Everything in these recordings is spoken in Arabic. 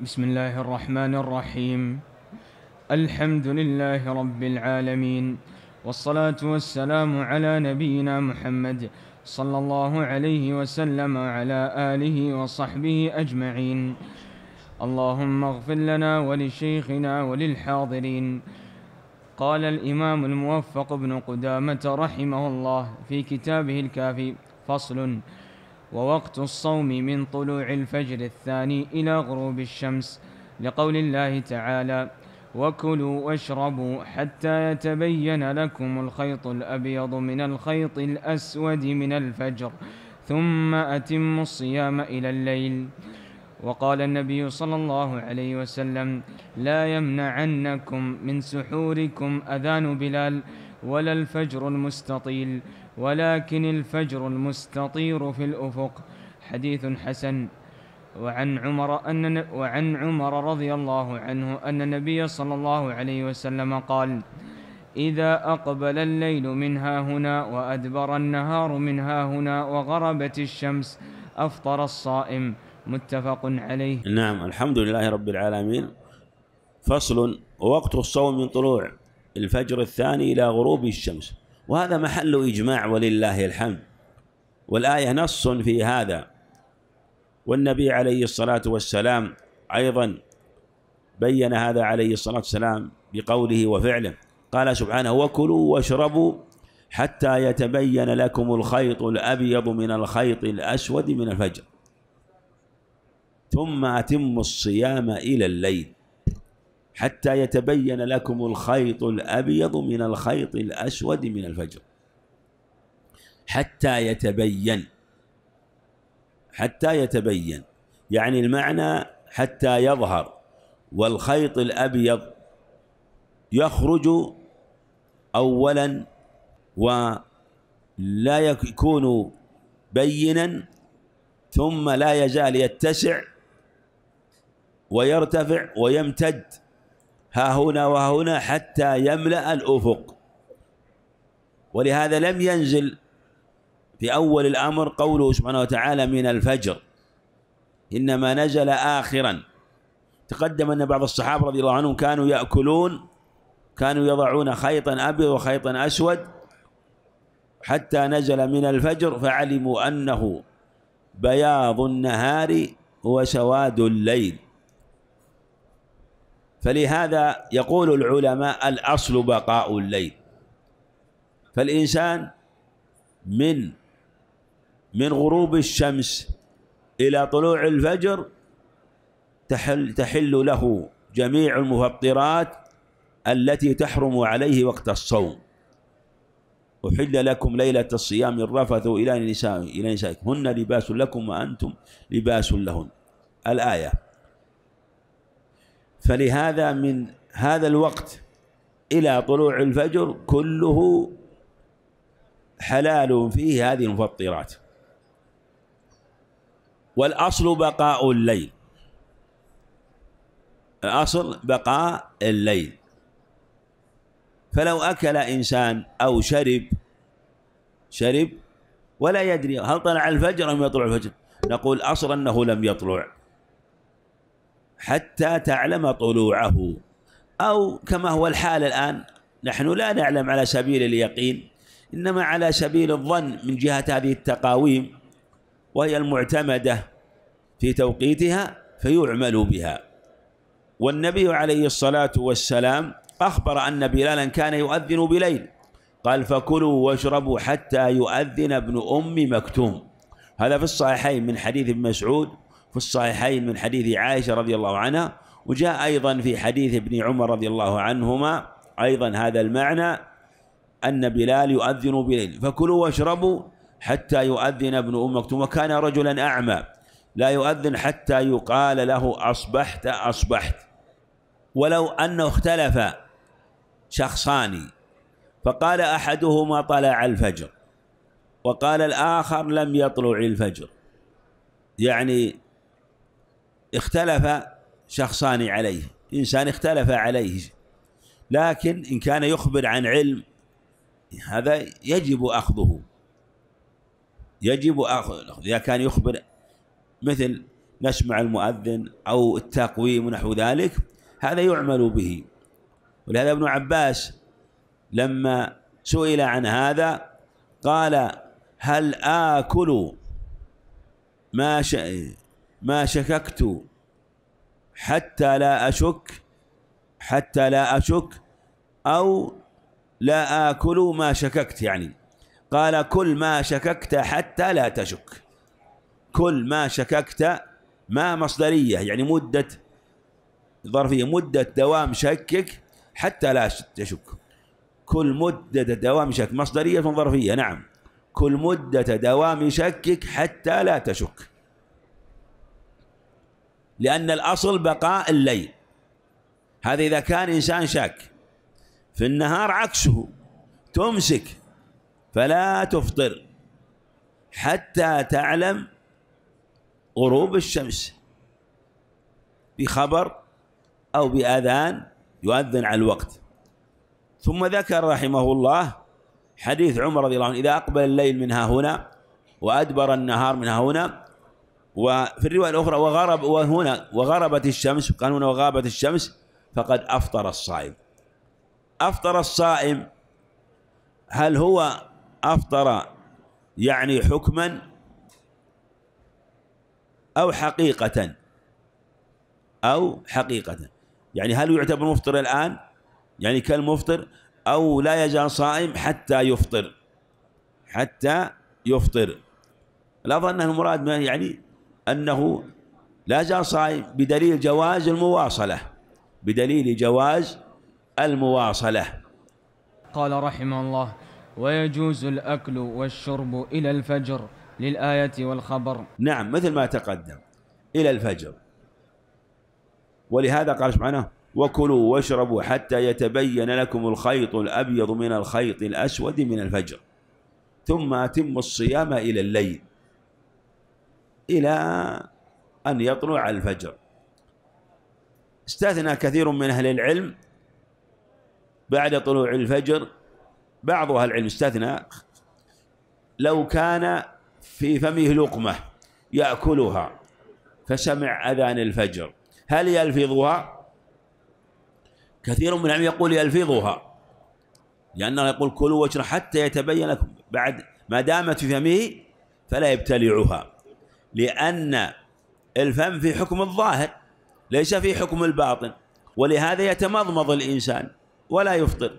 بسم الله الرحمن الرحيم الحمد لله رب العالمين والصلاة والسلام على نبينا محمد صلى الله عليه وسلم وعلى آله وصحبه أجمعين اللهم اغفر لنا ولشيخنا وللحاضرين قال الإمام الموفق بن قدامة رحمه الله في كتابه الكافي فصل ووقت الصوم من طلوع الفجر الثاني إلى غروب الشمس لقول الله تعالى وكلوا واشربوا حتى يتبين لكم الخيط الأبيض من الخيط الأسود من الفجر ثم أتموا الصيام إلى الليل وقال النبي صلى الله عليه وسلم لا يمنعنكم من سحوركم أذان بلال ولا الفجر المستطيل ولكن الفجر المستطير في الأفق حديث حسن وعن عمر أن وعن عمر رضي الله عنه أن النبي صلى الله عليه وسلم قال إذا أقبل الليل من ها هنا وأدبر النهار من ها هنا وغربت الشمس أفطر الصائم متفق عليه نعم الحمد لله رب العالمين فصل وقت الصوم من طلوع الفجر الثاني إلى غروب الشمس وهذا محل إجماع ولله الحمد والآية نص في هذا والنبي عليه الصلاة والسلام أيضا بين هذا عليه الصلاة والسلام بقوله وفعله قال سبحانه وكلوا واشربوا حتى يتبين لكم الخيط الأبيض من الخيط الأسود من الفجر ثم أتموا الصيام إلى الليل حتى يتبين لكم الخيط الأبيض من الخيط الأسود من الفجر حتى يتبين حتى يتبين يعني المعنى حتى يظهر والخيط الأبيض يخرج أولا ولا يكون بينا ثم لا يزال يتسع ويرتفع ويمتد ها هنا وهنا حتى يملأ الأفق ولهذا لم ينزل في أول الأمر قوله سبحانه وتعالى من الفجر إنما نزل آخرا تقدم أن بعض الصحابة رضي الله عنهم كانوا يأكلون كانوا يضعون خيطا أبيض وخيطا أسود حتى نزل من الفجر فعلموا أنه بياض النهار وسواد الليل فلهذا يقول العلماء الأصل بقاء الليل فالإنسان من من غروب الشمس إلى طلوع الفجر تحل, تحل له جميع المفطرات التي تحرم عليه وقت الصوم أحل لكم ليلة الصيام الرفث إلى نسائكم هن لباس لكم وأنتم لباس لهن الآية فلهذا من هذا الوقت إلى طلوع الفجر كله حلال فيه هذه المفطرات والأصل بقاء الليل الأصل بقاء الليل فلو أكل إنسان أو شرب شرب ولا يدري هل طلع الفجر أم يطلع الفجر نقول أصلا أنه لم يطلع حتى تعلم طلوعه أو كما هو الحال الآن نحن لا نعلم على سبيل اليقين إنما على سبيل الظن من جهة هذه التقاويم وهي المعتمدة في توقيتها فيعمل بها والنبي عليه الصلاة والسلام أخبر أن بلالا كان يؤذن بليل قال فكلوا واشربوا حتى يؤذن ابن أم مكتوم هذا في الصحيحين من حديث ابن مسعود في الصحيحين من حديث عائشة رضي الله عنها وجاء أيضا في حديث ابن عمر رضي الله عنهما أيضا هذا المعنى أن بلال يؤذن بليل فكلوا واشربوا حتى يؤذن ابن أم مكتوم وكان رجلا أعمى لا يؤذن حتى يقال له أصبحت أصبحت ولو أنه اختلف شخصان فقال أحدهما طلع الفجر وقال الآخر لم يطلع الفجر يعني اختلف شخصان عليه إنسان اختلف عليه لكن إن كان يخبر عن علم هذا يجب أخذه يجب أخذه إذا كان يخبر مثل نسمع المؤذن أو التقويم ونحو ذلك هذا يعمل به ولهذا ابن عباس لما سئل عن هذا قال هل آكل ما شئت ما شككت حتى لا أشك حتى لا أشك أو لا آكل ما شككت يعني قال كل ما شككت حتى لا تشك كل ما شككت ما مصدرية يعني مدة ظرفية مدة دوام شكك حتى لا تشك كل مدة دوام شك مصدرية ظرفية نعم كل مدة دوام شكك حتى لا تشك لأن الأصل بقاء الليل هذا إذا كان إنسان شاك في النهار عكسه تمسك فلا تفطر حتى تعلم غروب الشمس بخبر أو بآذان يؤذن على الوقت ثم ذكر رحمه الله حديث عمر رضي الله عنه إذا أقبل الليل من ها هنا وأدبر النهار من ها هنا وفي الرواية الأخرى وغرب وهنا وغربت الشمس قانون هنا وغابت الشمس فقد أفطر الصائم أفطر الصائم هل هو أفطر يعني حكما أو حقيقة أو حقيقة يعني هل يعتبر مفطر الآن يعني كالمفطر أو لا يزال صائم حتى يفطر حتى يفطر لا أن المراد يعني أنه لا زال صائم بدليل جواز المواصلة بدليل جواز المواصلة قال رحمه الله ويجوز الأكل والشرب إلى الفجر للآية والخبر نعم مثل ما تقدم إلى الفجر ولهذا قال سبحانه وكلوا واشربوا حتى يتبين لكم الخيط الأبيض من الخيط الأسود من الفجر ثم أتم الصيام إلى الليل إلى أن يطلع الفجر استثنى كثير من أهل العلم بعد طلوع الفجر بعض أهل العلم استثنى لو كان في فمه لقمة يأكلها فسمع أذان الفجر هل يلفظها؟ كثير من العلم يقول يلفظها لأنه يقول كلوا واشربوا حتى يتبين لكم بعد ما دامت في فمه فلا يبتلعها لأن الفم في حكم الظاهر ليس في حكم الباطن ولهذا يتمضمض الإنسان ولا يفطر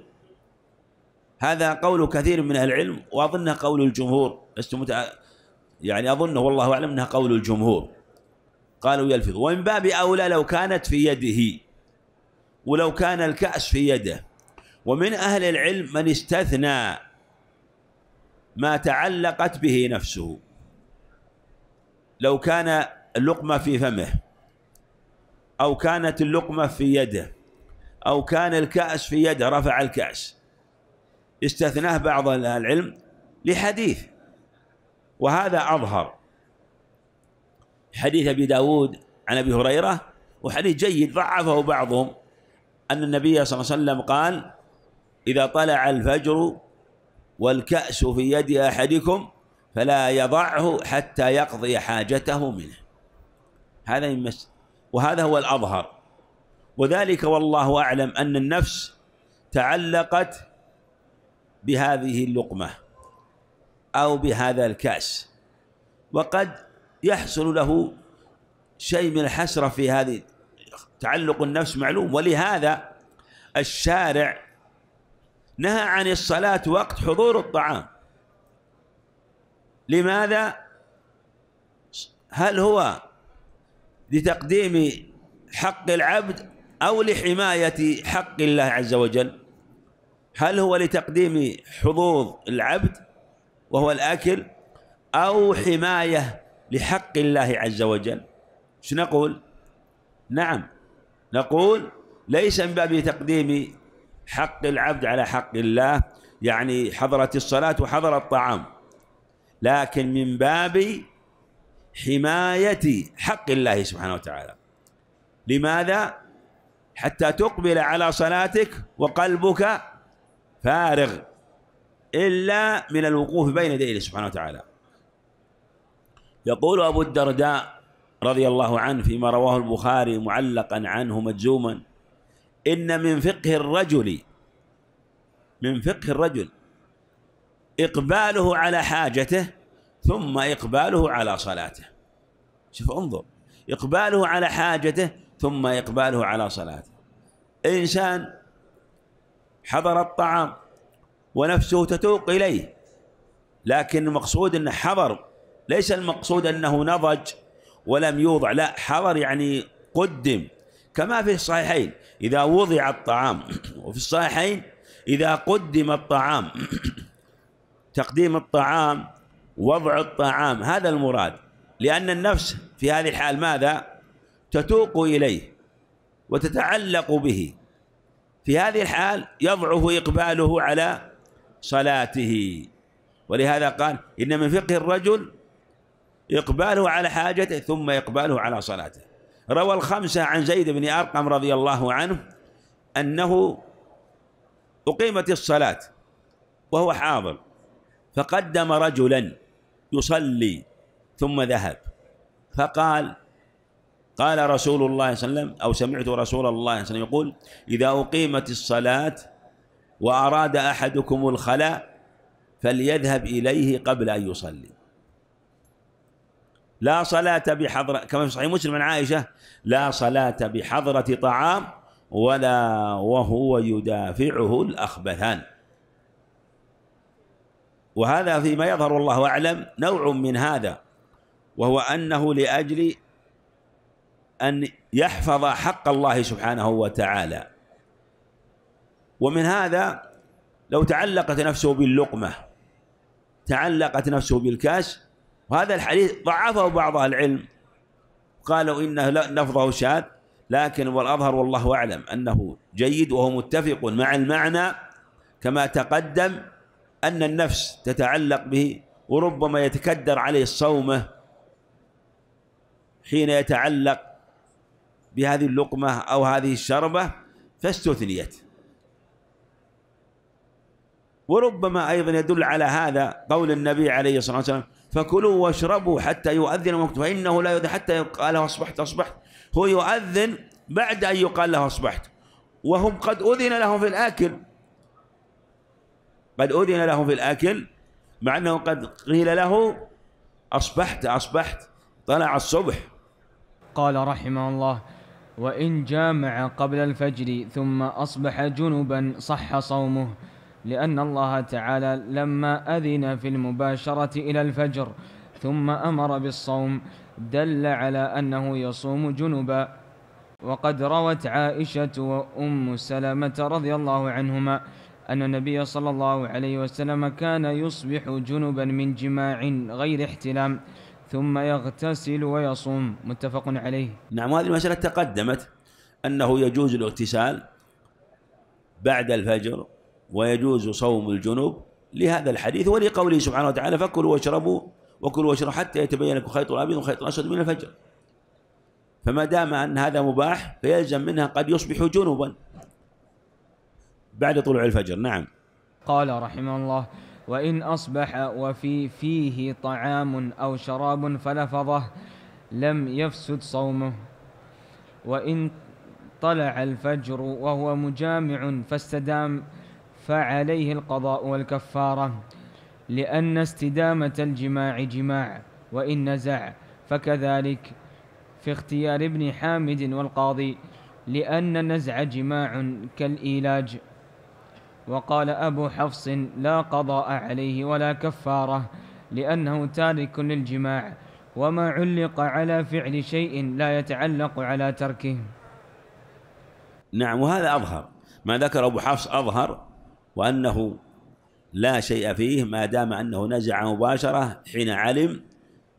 هذا قول كثير من أهل العلم وأظنه قول الجمهور لست متع... يعني أظنه والله أعلم أنه قول الجمهور قالوا يلفظ ومن باب أولى لو كانت في يده ولو كان الكأس في يده ومن أهل العلم من استثنى ما تعلقت به نفسه لو كان اللقمة في فمه أو كانت اللقمة في يده أو كان الكأس في يده رفع الكأس استثناه بعض العلم لحديث وهذا أظهر حديث أبي داود عن أبي هريرة وحديث جيد ضعفه بعضهم أن النبي صلى الله عليه وسلم قال إذا طلع الفجر والكأس في يد أحدكم فلا يضعه حتى يقضي حاجته منه هذا يمس وهذا هو الأظهر وذلك والله أعلم أن النفس تعلقت بهذه اللقمة أو بهذا الكأس وقد يحصل له شيء من الحسرة في هذه تعلق النفس معلوم ولهذا الشارع نهى عن الصلاة وقت حضور الطعام لماذا هل هو لتقديم حق العبد أو لحماية حق الله عز وجل هل هو لتقديم حظوظ العبد وهو الأكل أو حماية لحق الله عز وجل شو نقول نعم نقول ليس من باب تقديم حق العبد على حق الله يعني حضرة الصلاة وحضر الطعام لكن من باب حماية حق الله سبحانه وتعالى لماذا؟ حتى تقبل على صلاتك وقلبك فارغ إلا من الوقوف بين يديه سبحانه وتعالى يقول أبو الدرداء رضي الله عنه فيما رواه البخاري معلقا عنه مجزوما إن من فقه الرجل من فقه الرجل إقباله على حاجته ثم إقباله على صلاته شوف انظر إقباله على حاجته ثم إقباله على صلاته إنسان حضر الطعام ونفسه تتوق إليه لكن المقصود أنه حضر ليس المقصود أنه نضج ولم يوضع لا حضر يعني قدم كما في الصحيحين إذا وضع الطعام وفي الصحيحين إذا قدم الطعام تقديم الطعام وضع الطعام هذا المراد لأن النفس في هذه الحال ماذا تتوق إليه وتتعلق به في هذه الحال يضعف إقباله على صلاته ولهذا قال إن من فقه الرجل إقباله على حاجته ثم إقباله على صلاته روى الخمسة عن زيد بن أرقم رضي الله عنه أنه أقيمت الصلاة وهو حاضر فقدم رجلا يصلي ثم ذهب فقال قال رسول الله صلى الله عليه وسلم أو سمعت رسول الله صلى الله عليه وسلم يقول إذا أقيمت الصلاة وأراد أحدكم الخلاء فليذهب إليه قبل أن يصلي لا صلاة بحضرة كما في صحيح مسلم عن عائشة لا صلاة بحضرة طعام ولا وهو يدافعه الأخبثان وهذا فيما يظهر الله أعلم نوع من هذا وهو أنه لأجل أن يحفظ حق الله سبحانه وتعالى ومن هذا لو تعلقت نفسه باللقمة تعلقت نفسه بالكاس وهذا الحديث ضعفه بعض أهل العلم قالوا إنه لفظه شاذ لكن والأظهر والله أعلم أنه جيد وهو متفق مع المعنى كما تقدم أن النفس تتعلق به وربما يتكدر عليه صومه حين يتعلق بهذه اللقمة أو هذه الشربة فاستثنيت وربما أيضا يدل على هذا قول النبي عليه الصلاة والسلام فكلوا واشربوا حتى يؤذن وقت فإنه لا يؤذن حتى يقال له أصبحت أصبحت هو يؤذن بعد أن يقال له أصبحت وهم قد أذن لهم في الأكل قد أذن له في الأكل مع أنه قد قيل له أصبحت أصبحت طلع الصبح قال رحمه الله وإن جامع قبل الفجر ثم أصبح جنبا صح صومه لأن الله تعالى لما أذن في المباشرة إلى الفجر ثم أمر بالصوم دل على أنه يصوم جنبا وقد روت عائشة وأم سلمة رضي الله عنهما أن النبي صلى الله عليه وسلم كان يصبح جنبا من جماع غير احتلام ثم يغتسل ويصوم متفق عليه نعم هذه المسألة تقدمت أنه يجوز الاغتسال بعد الفجر ويجوز صوم الجنوب لهذا الحديث ولقوله سبحانه وتعالى فكلوا واشربوا وكلوا واشربوا حتى يتبين لكم خيط الابيض وخيط الاسود من الفجر فما دام ان هذا مباح فيلزم منها قد يصبح جنوبا بعد طلوع الفجر نعم قال رحمه الله وإن أصبح وفي فيه طعام أو شراب فلفظه لم يفسد صومه وإن طلع الفجر وهو مجامع فاستدام فعليه القضاء والكفارة لأن استدامة الجماع جماع وإن نزع فكذلك في اختيار ابن حامد والقاضي لأن النزع جماع كالإيلاج وقال أبو حفص لا قضاء عليه ولا كفارة لأنه تارك للجماع وما علق على فعل شيء لا يتعلق على تركه نعم وهذا أظهر ما ذكر أبو حفص أظهر وأنه لا شيء فيه ما دام أنه نزع مباشرة حين علم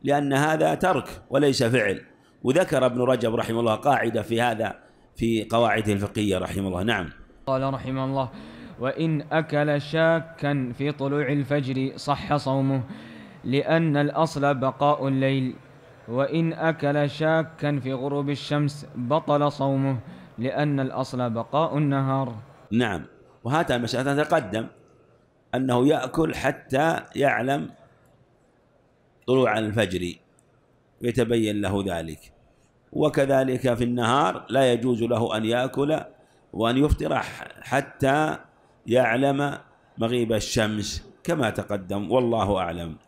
لأن هذا ترك وليس فعل وذكر ابن رجب رحمه الله قاعدة في هذا في قواعده الفقهية رحمه الله نعم قال رحمه الله وإن أكل شاكا في طلوع الفجر صح صومه لأن الأصل بقاء الليل وإن أكل شاكا في غروب الشمس بطل صومه لأن الأصل بقاء النهار نعم وهذا مسألة تتقدم أنه يأكل حتى يعلم طلوع الفجر يتبين له ذلك وكذلك في النهار لا يجوز له أن يأكل وأن يفطر حتى يعلم مغيب الشمس كما تقدم والله أعلم